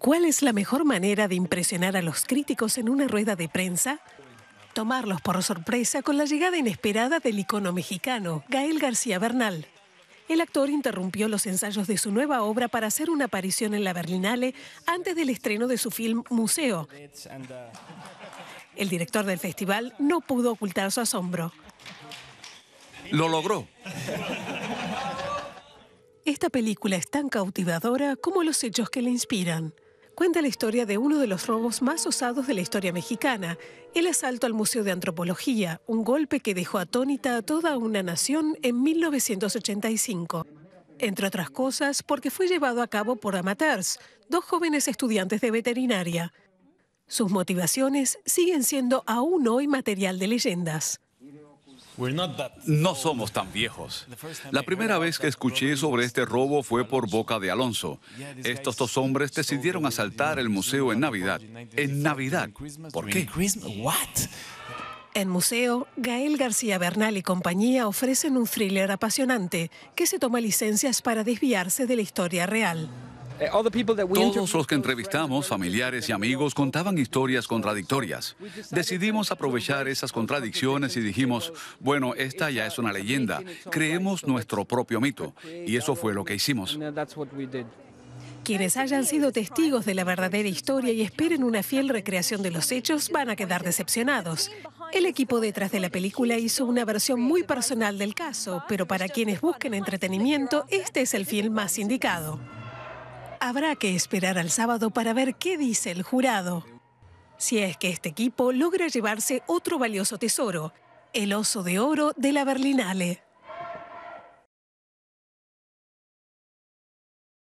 ¿Cuál es la mejor manera de impresionar a los críticos en una rueda de prensa? Tomarlos por sorpresa con la llegada inesperada del icono mexicano, Gael García Bernal. El actor interrumpió los ensayos de su nueva obra para hacer una aparición en la Berlinale antes del estreno de su film Museo. El director del festival no pudo ocultar su asombro. Lo logró. Esta película es tan cautivadora como los hechos que la inspiran cuenta la historia de uno de los robos más osados de la historia mexicana, el asalto al Museo de Antropología, un golpe que dejó atónita a toda una nación en 1985. Entre otras cosas, porque fue llevado a cabo por amateurs, dos jóvenes estudiantes de veterinaria. Sus motivaciones siguen siendo aún hoy material de leyendas. No somos tan viejos. La primera vez que escuché sobre este robo fue por boca de Alonso. Estos dos hombres decidieron asaltar el museo en Navidad. En Navidad. ¿Por qué? En Museo, Gael García Bernal y compañía ofrecen un thriller apasionante que se toma licencias para desviarse de la historia real. Eh, Todos los que entrevistamos, familiares y amigos, contaban historias contradictorias. Decidimos aprovechar esas contradicciones y dijimos, bueno, esta ya es una leyenda, creemos nuestro propio mito. Y eso fue lo que hicimos. Uh, quienes hayan sido testigos de la verdadera historia y esperen una fiel recreación de los hechos van a quedar decepcionados. El equipo detrás de la película hizo una versión muy personal del caso, pero para quienes busquen entretenimiento, este es el film más indicado. Habrá que esperar al sábado para ver qué dice el jurado. Si es que este equipo logra llevarse otro valioso tesoro, el oso de oro de la Berlinale.